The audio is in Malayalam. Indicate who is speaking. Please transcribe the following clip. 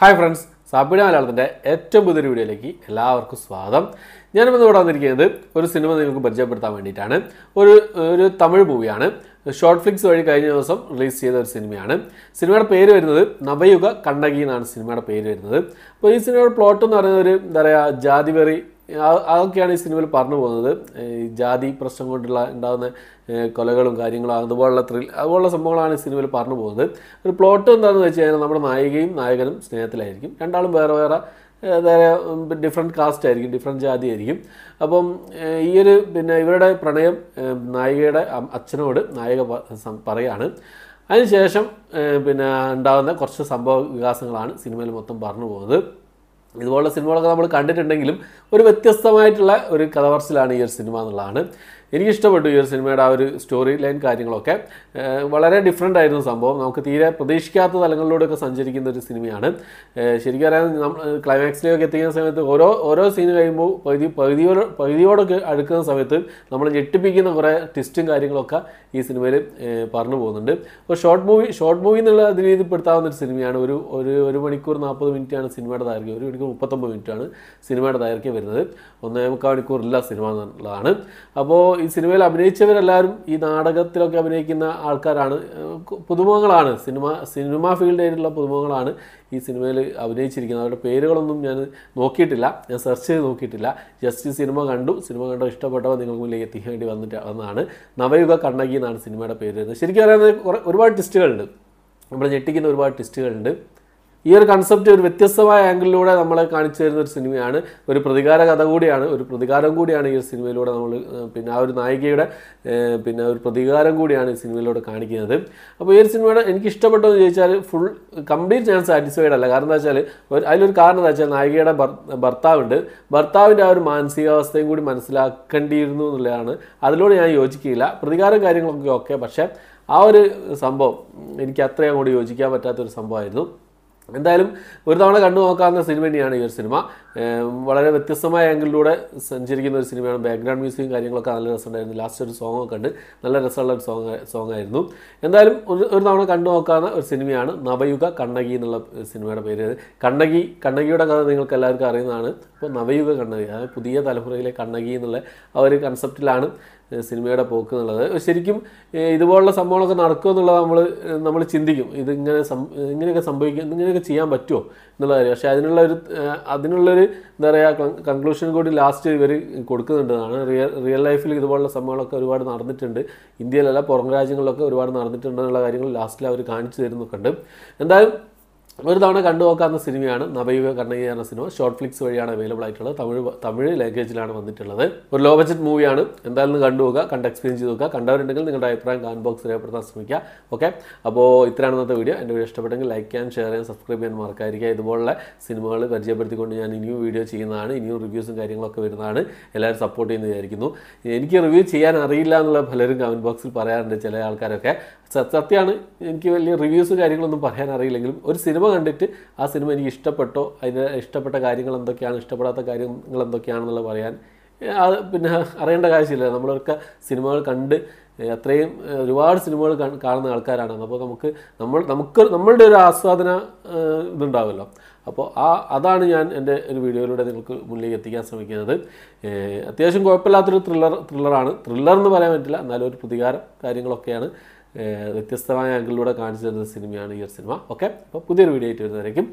Speaker 1: ഹായ് ഫ്രണ്ട്സ് സബിഡ മലയാളത്തിൻ്റെ ഏറ്റവും പുതിയൊരു വീഡിയോയിലേക്ക് എല്ലാവർക്കും സ്വാഗതം ഞാനിപ്പോൾ ഇവിടെ വന്നിരിക്കുന്നത് ഒരു സിനിമ നിങ്ങൾക്ക് പരിചയപ്പെടുത്താൻ വേണ്ടിയിട്ടാണ് ഒരു ഒരു തമിഴ് മൂവിയാണ് ഷോർട്ട് ഫ്ലിക്സ് വഴി കഴിഞ്ഞ ദിവസം റിലീസ് ചെയ്ത ഒരു സിനിമയാണ് സിനിമയുടെ പേര് വരുന്നത് നവയുഗ കണ്ടകി എന്നാണ് സിനിമയുടെ പേര് വരുന്നത് അപ്പോൾ ഈ സിനിമയുടെ പ്ലോട്ട് എന്ന് പറയുന്നത് ഒരു എന്താ പറയുക ജാതിവെറി അതൊക്കെയാണ് ഈ സിനിമയിൽ പറഞ്ഞു പോകുന്നത് ഈ ജാതി പ്രശ്നം കൊണ്ടുള്ള ഉണ്ടാകുന്ന കൊലകളും കാര്യങ്ങളും അതുപോലുള്ള ത്രിൽ അതുപോലുള്ള സംഭവങ്ങളാണ് ഈ സിനിമയിൽ പറഞ്ഞു പോകുന്നത് ഒരു പ്ലോട്ട് എന്താണെന്ന് വെച്ച് കഴിഞ്ഞാൽ നമ്മുടെ നായികയും നായകനും സ്നേഹത്തിലായിരിക്കും രണ്ടാളും വേറെ വേറെ നേരെ ഡിഫറെൻറ്റ് കാസ്റ്റ് ആയിരിക്കും ഡിഫറെൻറ്റ് ജാതി ആയിരിക്കും അപ്പം ഈ ഒരു പിന്നെ ഇവരുടെ പ്രണയം നായികയുടെ അച്ഛനോട് നായിക പറയാണ് അതിനുശേഷം പിന്നെ ഉണ്ടാകുന്ന കുറച്ച് സംഭവ വികാസങ്ങളാണ് സിനിമയിൽ മൊത്തം പറഞ്ഞു പോകുന്നത് ഇതുപോലുള്ള സിനിമകളൊക്കെ നമ്മൾ കണ്ടിട്ടുണ്ടെങ്കിലും ഒരു വ്യത്യസ്തമായിട്ടുള്ള ഒരു കഥവർച്ചിലാണ് ഈ ഒരു സിനിമ എന്നുള്ളതാണ് എനിക്കിഷ്ടപ്പെട്ടു ഈ ഒരു സിനിമയുടെ ആ ഒരു സ്റ്റോറി ലൈൻ കാര്യങ്ങളൊക്കെ വളരെ ഡിഫറെൻ്റ് ആയിരുന്നു സംഭവം നമുക്ക് തീരെ പ്രതീക്ഷിക്കാത്ത തലങ്ങളിലൂടെയൊക്കെ സഞ്ചരിക്കുന്ന ഒരു സിനിമയാണ് ശരിക്കും പറയാൻ നമ്മൾ ക്ലൈമാക്സിലേക്ക് എത്തിക്കുന്ന സമയത്ത് ഓരോ ഓരോ സീൻ കഴിയുമ്പോൾ പകുതി പകുതിയോട് പകുതിയോടൊക്കെ അടുക്കുന്ന സമയത്ത് നമ്മൾ ഞെട്ടിപ്പിക്കുന്ന കുറേ ട്വിസ്റ്റും കാര്യങ്ങളൊക്കെ ഈ സിനിമയിൽ പറഞ്ഞു പോകുന്നുണ്ട് അപ്പോൾ ഷോർട്ട് മൂവി ഷോർട്ട് മൂവി എന്നുള്ള രീതിപ്പെടുത്താവുന്ന ഒരു സിനിമയാണ് ഒരു ഒരു ഒരു മണിക്കൂർ നാൽപ്പത് മിനിറ്റാണ് സിനിമയുടെ ദൈർഘ്യം ഒരു മണിക്കൂർ മുപ്പത്തൊമ്പത് മിനിറ്റാണ് സിനിമയുടെ ദൈർഘ്യം വരുന്നത് ഒന്നേ മുക്കാൽ മണിക്കൂറില്ല സിനിമ എന്നുള്ളതാണ് അപ്പോൾ ഈ സിനിമയിൽ അഭിനയിച്ചവരെല്ലാവരും ഈ നാടകത്തിലൊക്കെ അഭിനയിക്കുന്ന ആൾക്കാരാണ് പുതുമുഖങ്ങളാണ് സിനിമ സിനിമ ഫീൽഡായിട്ടുള്ള പുതുമുഖങ്ങളാണ് ഈ സിനിമയിൽ അഭിനയിച്ചിരിക്കുന്നത് അവരുടെ പേരുകളൊന്നും ഞാൻ നോക്കിയിട്ടില്ല ഞാൻ സെർച്ച് ചെയ്ത് നോക്കിയിട്ടില്ല ജസ്റ്റ് സിനിമ കണ്ടു സിനിമ കണ്ടോ ഇഷ്ടപ്പെട്ടവ നിങ്ങൾക്ക് എത്തിക്കാൻ വേണ്ടി വന്നിട്ട് വന്നതാണ് നവയുഗ കണ്ണകി എന്നാണ് സിനിമയുടെ പേര് വരുന്നത് ശരിക്കും പറയുന്നത് കുറേ ഒരുപാട് ട്വിസ്റ്റുകളുണ്ട് നമ്മൾ ഞെട്ടിക്കുന്ന ഒരുപാട് ട്വിസ്റ്റുകളുണ്ട് ഈ ഒരു കൺസെപ്റ്റ് ഒരു വ്യത്യസ്തമായ ആംഗിളിലൂടെ നമ്മളെ കാണിച്ചു തരുന്ന ഒരു സിനിമയാണ് ഒരു പ്രതികാര കഥ കൂടിയാണ് ഒരു പ്രതികാരം കൂടിയാണ് ഈ ഒരു സിനിമയിലൂടെ നമ്മൾ പിന്നെ ആ ഒരു നായികയുടെ പിന്നെ ഒരു പ്രതികാരം കൂടിയാണ് ഈ സിനിമയിലൂടെ കാണിക്കുന്നത് അപ്പോൾ ഈ ഒരു സിനിമയുടെ എനിക്ക് ഇഷ്ടപ്പെട്ടതെന്ന് എന്ന് ചോദിച്ചാൽ ഫുൾ കംപ്ലീറ്റ് ഞാൻ സാറ്റിസ്ഫൈഡ് അല്ല കാരണം എന്താ വെച്ചാൽ അതിലൊരു കാരണം എന്താ വെച്ചാൽ നായികയുടെ ഭർത്താവുണ്ട് ഭർത്താവിൻ്റെ ആ ഒരു മാനസികാവസ്ഥയും കൂടി മനസ്സിലാക്കേണ്ടിയിരുന്നു എന്നുള്ളതാണ് അതിലൂടെ ഞാൻ യോജിക്കില്ല പ്രതികാരം കാര്യങ്ങളൊക്കെ ഓക്കെ പക്ഷേ ആ ഒരു സംഭവം എനിക്ക് അത്രയും കൂടി യോജിക്കാൻ പറ്റാത്തൊരു സംഭവമായിരുന്നു എന്തായാലും ഒരു തവണ കണ്ടു നോക്കാവുന്ന സിനിമ തന്നെയാണ് ഈ ഒരു സിനിമ വളരെ വ്യത്യസ്തമായ ആംഗിളിലൂടെ സഞ്ചരിക്കുന്ന ഒരു സിനിമയാണ് ബാക്ക്ഗ്രൗണ്ട് മ്യൂസിക്കും കാര്യങ്ങളൊക്കെ നല്ല രസമുണ്ടായിരുന്നു ലാസ്റ്റ് ഒരു സോങ്ങ് ഒക്കെ ഉണ്ട് നല്ല രസമുള്ള ഒരു സോങ് സോങ് ആയിരുന്നു എന്തായാലും ഒരു ഒരു തവണ കണ്ടു നോക്കാവുന്ന ഒരു സിനിമയാണ് നവയുഗ കണ്ണകി എന്നുള്ള സിനിമയുടെ പേര് കണ്ണകി കണ്ണകിയുടെ കഥ നിങ്ങൾക്ക് എല്ലാവർക്കും അറിയുന്നതാണ് അപ്പോൾ നവയുഗ കണ്ണകി അതായത് പുതിയ തലമുറയിലെ കണ്ണകി എന്നുള്ള ആ ഒരു കൺസെപ്റ്റിലാണ് സിനിമയുടെ പോക്ക് എന്നുള്ളത് ശരിക്കും ഇതുപോലുള്ള സംഭവങ്ങളൊക്കെ നടക്കുമോ എന്നുള്ളത് നമ്മൾ നമ്മൾ ചിന്തിക്കും ഇതിങ്ങനെ സം ഇങ്ങനെയൊക്കെ സംഭവിക്കും ഇങ്ങനെയൊക്കെ ചെയ്യാൻ പറ്റുമോ എന്നുള്ള കാര്യം പക്ഷേ അതിനുള്ള ഒരു അതിനുള്ളൊരു എന്താ പറയുക കൺക്ലൂഷൻ കൂടി ലാസ്റ്റ് ഇവർ കൊടുക്കുന്നുണ്ടെന്നാണ് റിയൽ റിയൽ ലൈഫിൽ ഇതുപോലുള്ള സംഭവങ്ങളൊക്കെ ഒരുപാട് നടന്നിട്ടുണ്ട് ഇന്ത്യയിലല്ല പുറം രാജ്യങ്ങളിലൊക്കെ ഒരുപാട് നടന്നിട്ടുണ്ട് എന്നുള്ള കാര്യങ്ങൾ ലാസ്റ്റിൽ അവർ കാണിച്ചു തരുന്നൊക്കെ ഉണ്ട് എന്തായാലും ഒരു തവണ കണ്ടു നോക്കാവുന്ന സിനിമയാണ് നവയുഗ കണ്ണകി എന്ന സിനിമ ഷോർട്ട് ഫ്ലിക്സ് വഴിയാണ് അവൈലബിൾ ആയിട്ടുള്ളത് തമിഴ് തമിഴ് ലാംഗ്വേജിലാണ് വന്നിട്ടുള്ളത് ഒരു ലോ ബജറ്റ് മൂവിയാണ് എന്തായാലും കണ്ടു നോക്കുക കണ്ട് എക്സ്പീരിയൻസ് ചെയ്ത് നോക്കുക കണ്ടവരുണ്ടെങ്കിൽ നിങ്ങളുടെ അഭിപ്രായം കാൻ ബോക്സ് രേഖപ്പെടുത്താൻ ശ്രമിക്കുക ഓക്കെ അപ്പോൾ ഇത്രയാണ് ഇന്നത്തെ വീഡിയോ എൻ്റെ വീഡിയോ ഇഷ്ടപ്പെട്ടെങ്കിൽ ലൈക്ക് ചെയ്യാൻ ഷെയർ ചെയ്യാൻ സബ്സ്ക്രൈബ് ചെയ്യാൻ മറക്കാതിരിക്കുക ഇതുപോലുള്ള സിനിമകൾ പരിചയപ്പെടുത്തിക്കൊണ്ട് ഞാൻ ഇനിയും വീഡിയോ ചെയ്യുന്നതാണ് ഇനിയും റിവ്യൂസും കാര്യങ്ങളൊക്കെ വരുന്നതാണ് എല്ലാവരും സപ്പോർട്ട് ചെയ്യുന്ന വിചാരിക്കുന്നു എനിക്ക് റിവ്യൂ ചെയ്യാൻ അറിയില്ല എന്നുള്ള പലരും കമൻറ്റ് ബോക്സിൽ പറയാറുണ്ട് ചില ആൾക്കാരൊക്കെ സത്യമാണ് എനിക്ക് വലിയ റിവ്യൂസ് കാര്യങ്ങളൊന്നും പറയാൻ അറിയില്ലെങ്കിലും ഒരു സിനിമ കണ്ടിട്ട് ആ സിനിമ എനിക്ക് ഇഷ്ടപ്പെട്ടോ അതിന് ഇഷ്ടപ്പെട്ട കാര്യങ്ങൾ എന്തൊക്കെയാണ് ഇഷ്ടപ്പെടാത്ത കാര്യങ്ങൾ എന്തൊക്കെയാണെന്നുള്ളത് പറയാൻ അത് പിന്നെ അറിയേണ്ട കാര്യമില്ല നമ്മളൊക്കെ സിനിമകൾ കണ്ട് അത്രയും ഒരുപാട് സിനിമകൾ കാണുന്ന ആൾക്കാരാണ് അപ്പോൾ നമുക്ക് നമ്മൾ നമുക്ക് നമ്മളുടെ ഒരു ആസ്വാദന ഇതുണ്ടാവുമല്ലോ അപ്പോൾ ആ അതാണ് ഞാൻ എൻ്റെ ഒരു വീഡിയോയിലൂടെ നിങ്ങൾക്ക് മുന്നിലേക്ക് എത്തിക്കാൻ ശ്രമിക്കുന്നത് അത്യാവശ്യം കുഴപ്പമില്ലാത്തൊരു ത്രില്ലർ ത്രില്ലറാണ് ത്രില്ലർ എന്ന് പറയാൻ പറ്റില്ല എന്നാലും ഒരു പ്രതികാരം കാര്യങ്ങളൊക്കെയാണ് വ്യത്യസ്തമായ ആംഗിളിലൂടെ കാണിച്ചു തരുന്ന സിനിമയാണ് ഈ ഒരു സിനിമ ഓക്കെ അപ്പോൾ പുതിയൊരു വീഡിയോ ആയിട്ട് വരുന്നതായിരിക്കും